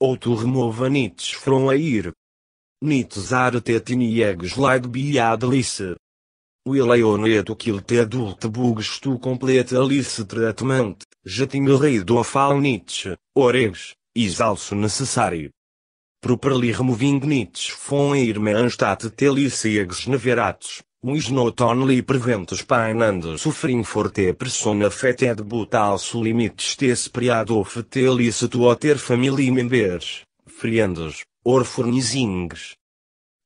Outro remova nits from air. Nits are yegs like biadlice. Will I on it kill te adult bugs to complete alice treatment, jating raid of all nichts, oregs, is also necessário. Properly removing nits from air man stat telicegs neveratos. Which not only prevents pain and suffering for the person affected but also limits the spread of the list to other family members, friends, or Um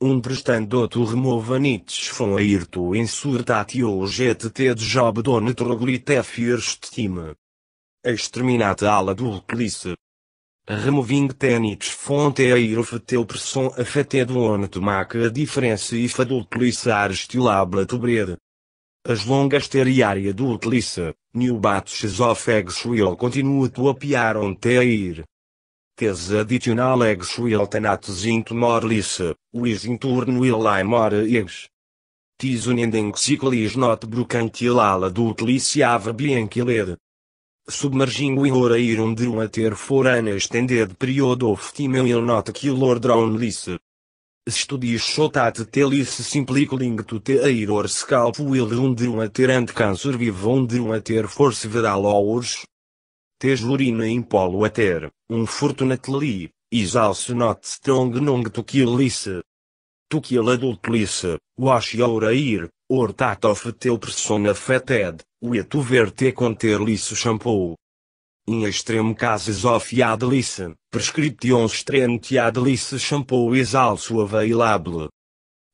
Understando to remove needs from air to ensure that you get the job done thoroughly the first time. Exterminate all adult Removing tenits fonteir of teu person affected one to make a difference if adultlissar stilabla to bread. As longas teriária do utiliza, new batches of eggs will continue to appear on teir. Tes additional eggs will tanates into more lisa, which in turn will lie more eggs. Tis unending cycle is not broken till ala do utilice have been killed submergindo em oreirum de um a ter an extended period of time and not killer drown lisse. Studies telis telice simplicling to te or scalp will under um a ter and cancer vive under um a ter force vedal hours. Teslurina in polo a ter, um fortunately, is also not strong nung to kill lisse. Tukiela adultlice, washiaurair, ortatof teu persona feted, conter conterlice shampoo. Em extremo casos of yadlice, prescriptions strent yadlice shampoo is available.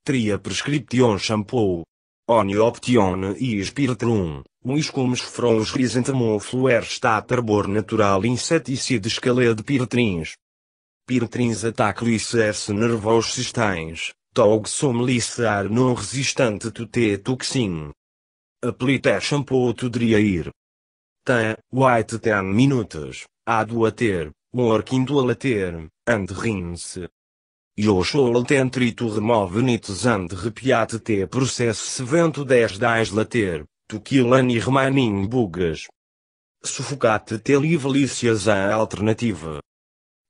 Tria prescription shampoo. Onioption e Spiritum, cumes frons risentamon fluerstater arbor natural inseticida de pirtrins. Pirtrins ataque s nervos sistens tog som licear resistente tu tute toxin. Aplite shampoo tu dria ir. Tem, white ten minutos, há do a ter, working do a ter, and rinse. Yoshol ten trito remove nits and repiate te processo se vento 10 das later, tuquilan e remanin bugas. Sufocate te livelícias a alternativa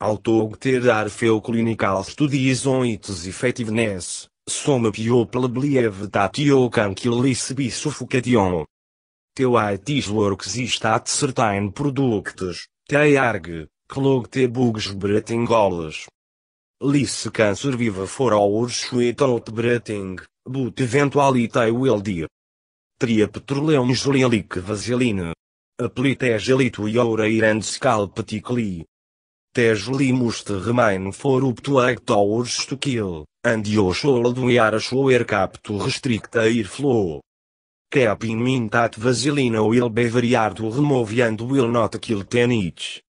autoobter feu clinical studies on its effectiveness, soma people believe that you can kill this by works is certain products, tei arg, clog te bugs breathing goals. This can survive for hours without breathing, but eventually they will die. Triapetruleum gelic vaseline. Apply gelito e ear and scalp tickly. Teslimuste remain for uptuagt towers to kill, and you should wear shower cap to restrict airflow. Cap in mint that vaselina will be varied to remove and will not kill ten each.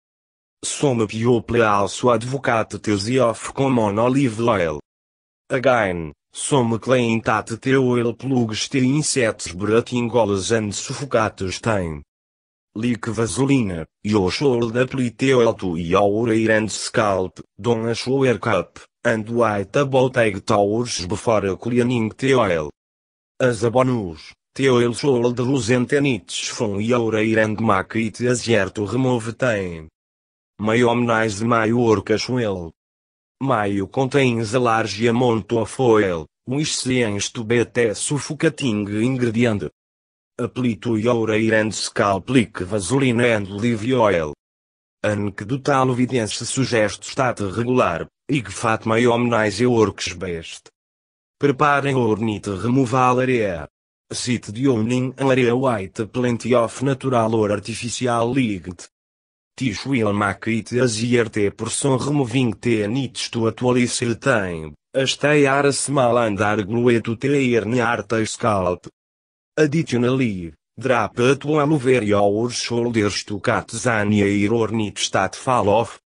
Some people also advocate the of common olive oil. Again, some claim that the oil plugs the insects but and suffocates time. Lique vaselina, your shoulder pliteo to e ear and scalp, don a shower cup, and white about egg towers before cleaning oil. As a bonus, teoil de luz entenites from your irand and make it as to remove tem. My omnize my work as well. Maio contains a large amount of oil, which seems to be suffocating ingredient apelituje and scalplique vaseline and leave oil. Anecdotal evidência sugesto state regular, ig fat my omnize orques best. Preparem ornite removal area. Site de owning area white plenty of natural or artificial ligged. Tish will make it easier to person removing te needs to actually certain, as they are small and are glued to their scalp. Additionally, drap at will over your shoulders to cut an air or need stat fall off.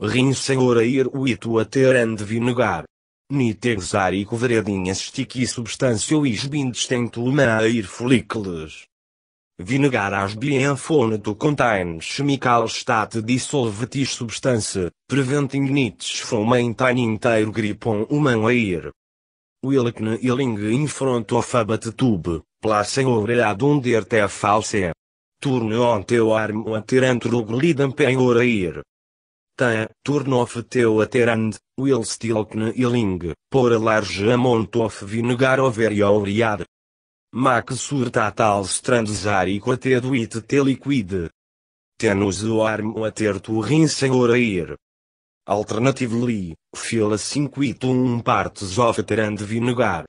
Rinse your air with water and vinegar. Need exare covredinhas sticky substância is bindes tentulma air follicles. Vinegar as bien phone to contain chemical stat dissolvetis substância, preventing nites from maintaining their grip on ir. air. Wilkne healing in front of a tube placem ouvrea de unde até a falsa. Turne teu armo a ter glidam em orair. Tan, turn off teu aterand, will stilkne iling, por a large amount of vinegar over e yard. Mac tal strandzar e quatedo it te liquide. Tenus o armo a ter tu rinsem ir. Alternatively, fila 5 it um partes of aterand vinegar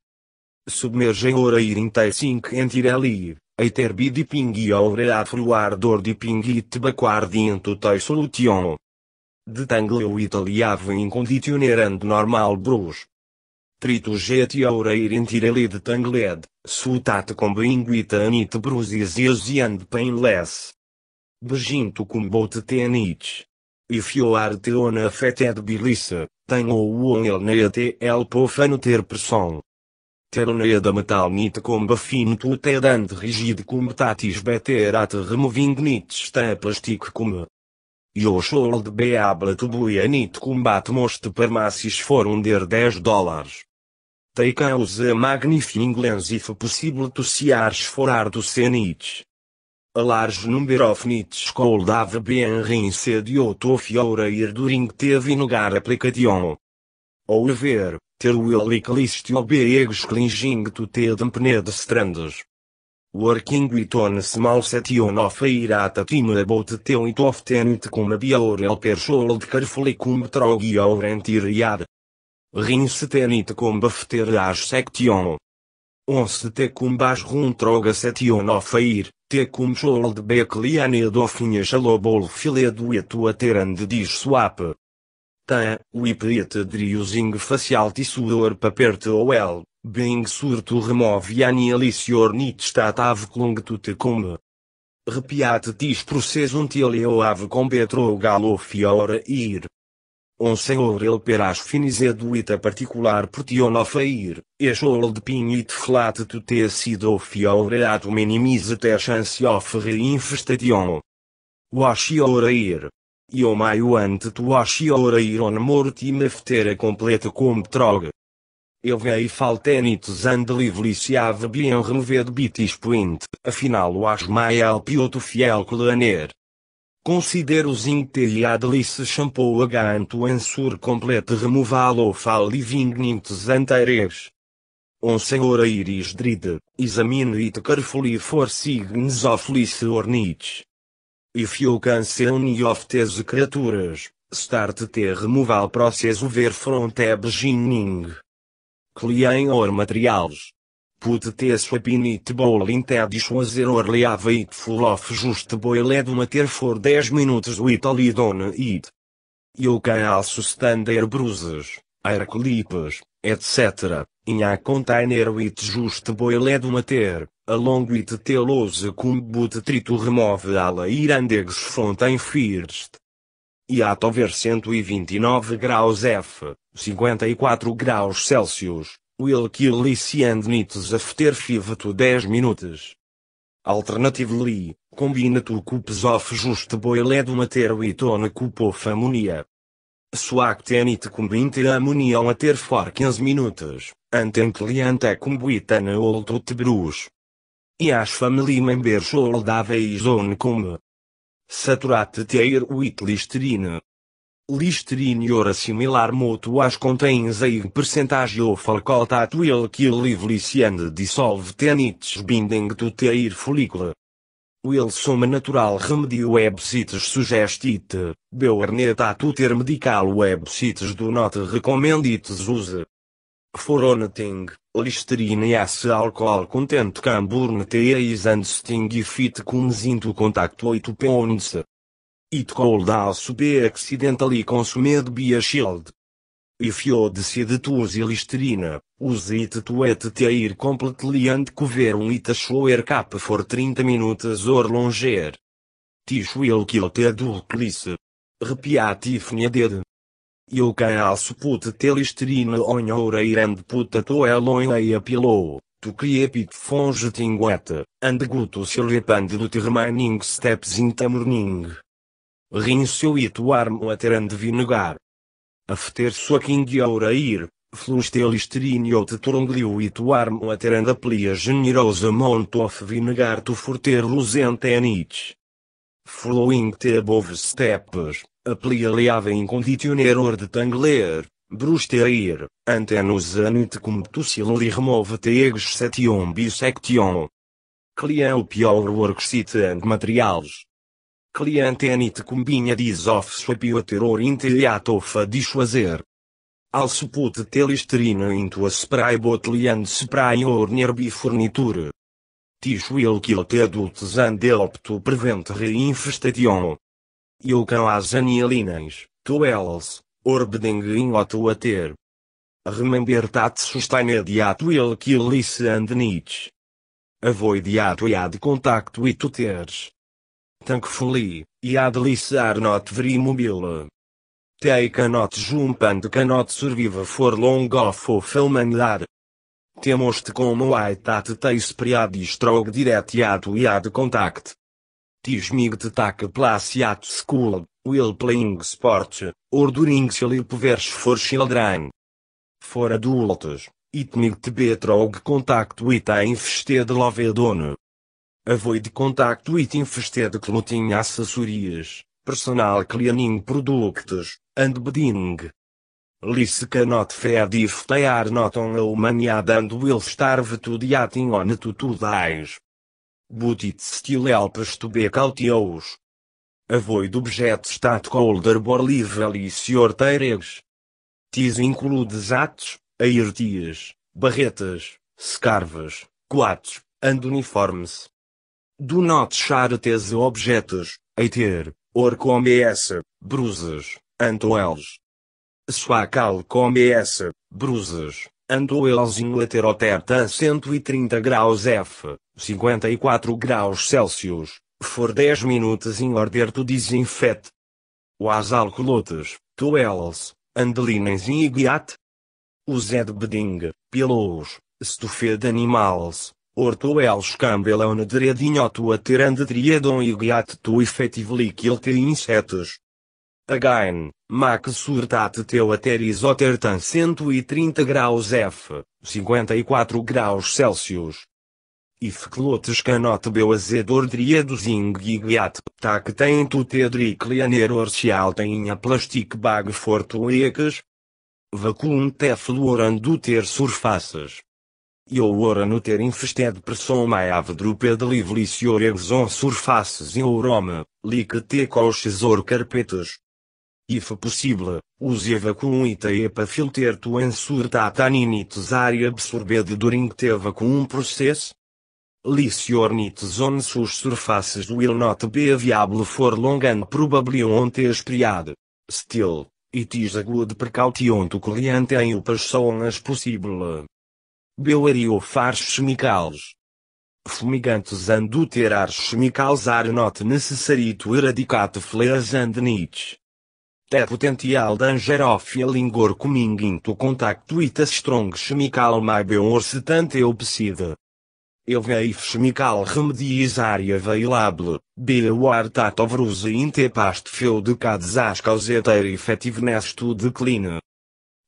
submergem ora irintai cinc entireli, eiterbi di pingui ora afruardor di pingui tebacuar diento tei solution. Detangle o italiavo inconditionerando normal brus. Trituget ora irintireli detangled, sutate combinguita anite brusis easiand painless. Beginto com tenich. E you are teona affected bilice, tenho o onel neate el pofano ter pressão teroneda nit comba fino tuletedante rigid combatatis beterate removingnites taplastic come. Yoshold beabla tubuianit combat most permacis foram der 10 dólares. Take aus a magnifying lens if possible to see ars for ar to senits. A large number of nits cold have been rinsed out of your ear during the vinegar application. ver ter Willi Calistio Beegos Klinging to Tedem Pened Strandes. Working with on small section of irata team about teu it of tenant cum abiaor helper should carefully cum trogi orent iriad. rins tenant com bafter as section. Once te cum bas run troga section of ir te cum shold be cleaned of in a shallow bowl filled with water and dis swap tan, wipriet de facial tissuor paper el, being surto remove any alicior nit stat av clung tute cum. Repiate tis proces until eu ave competro galo fiora ir. On senhor ele peras finized duita particular portion of air, eixol de pinit flat to te sido fiora ato minimize te chance of reinfestation. Wash ora ir. E o ora iron morte e Ftera completa como troga. Eu vei faltenitos and livliciave bien removed bitis point, afinal o asmael pioto fiel colaner. Considero-os inteliadlices shampoo aganto en sur complete removalo fal living nintes anteires. On senhora iris dride, examine it carefully for signs of lice ornits. If you can see any of these creatures, start the removal process over from the beginning. Clean or materials. Put the swap in it bowl a dishwasher or leave it full of just boiled matter for 10 minutes with a lid on it. You can also stand air bruises, air clips, etc. In a container with just boiled matter alongo e tetelose cum but trito remove ala irandegs fontem first. E a over 129 graus F, 54 graus Celsius, will kill and needs after 5 to 10 minutes. Alternatively, combine two cups of just boiled matter with one cup of ammonia. Suact and it combine ammonia matter for 15 minutes, and encliante combine an old toothbrush e as family members all have eyes on come. Saturate tear with Listerine. Listerine or similar moto as contains a percentage of alcohol that will kill lively and dissolve tenites binding to tear follicle. Wilson Natural Remedy Websites suggest it, Beuernet a medical websites do not recommend use. For one thing, listeriniace Alcool contente camburne if it comes into contact 8 pounds. It cold also be accidentally consumed by a shield. If you decide to use listerine, use it to at tear completely and cover it a shower cap for 30 minutes or longer. Tish will kill the adult lice. Repeat if needed. Eu canhaço puta telisterina onha oreirande puta toel onha apilou. Tu cria pitfonge tingueta, andeguto se repande do termaning steps intamorning. Rinseu e tu armo a terande vinegar. After sua king oreir, flus telisterino te turongliu e tu armo a terande aplia generosa monto of vinegar tu forter luzente enich. Following te above steps applicaleava inconditioneror de tangler, brusterir, antenus anut cum tusiloli removet eges setion bisection. Client pior worksheet and materials. Cliente enit cumbinha diz of swapio terror inteliatofa disfazer. Al put telisterina into a spray bottle and spray or nearby furniture. This will kill the adults and prevent reinfestation. Ilcam às anialinas, tu els, orbdenguin o tu a ter. Remembertat sustainediato il and niche. Avoidiato e ad contacto e tu teres. Tankfuli, e ad lisar not vrimobile. They cannot jump and cannot survive for long of o Temos-te como aitat teis priadis trog diretiato e ad contact. Tismig destaca Placiat School, Will Playing Sport, or During Silipvers for Children. For Adults, Itmig Tbetrog Contact with Infested Lovedone. Avoid Contact with Infested Clothing Accessorias, Personal Cleaning Products, and Bedding. Lice cannot fed if they are not on a humaniad and will starve to the on to two to be alpastube cautioos. Avoid objeto stakeholder borlivelis e orteiregs. Tis includes atos, airtias, barretas, scarvas, coats, and uniformes. Do not share tes objetos, eiter, or come essa, brusas, antoels. Sua cal essa, brusas, andou elzinho a ter oferta a 130 graus F, 54 graus Celsius, for 10 minutos em order to disinfete. O alcolotes, tu els, andelinens e guiat. Used bedding, pillows, stuffed animals, tu els cambelone dreadinho to é a triedon e guiat to effectively kill te insetos. Again, Max surtat teu ateris otertan 130 graus F, 54 graus Celsius. If clotes cannot be azedor drieduzing gigat, tak tem tu tedric orcial tem a plastic bag fortuecas. Vacuum tefluoran do ter surfaces. o ora no ter infested pressão my ave druped livlicior exon surfaces eurome, lic te coches or carpetes. If possible, use a vacuum tape filter to ensure that nits are absorbed during the vacuum process. processo. your nits on sus surfaces will not be viable for long and probably won't expired. Still, it is a good precaution to client em o soon as possible. Beware of harsh chemicals. Fumigantes and other chemicals are not necessary to eradicate flares and niches. É potencial danger of lingor coming into contact with a strong chemical may be worse than pesticide. Eveive chemical remedies área available, be aware that overuse the past few decades has caused their effectiveness to decline.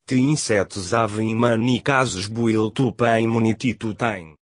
Te insetos ave in many cases boil tu immunity to tem.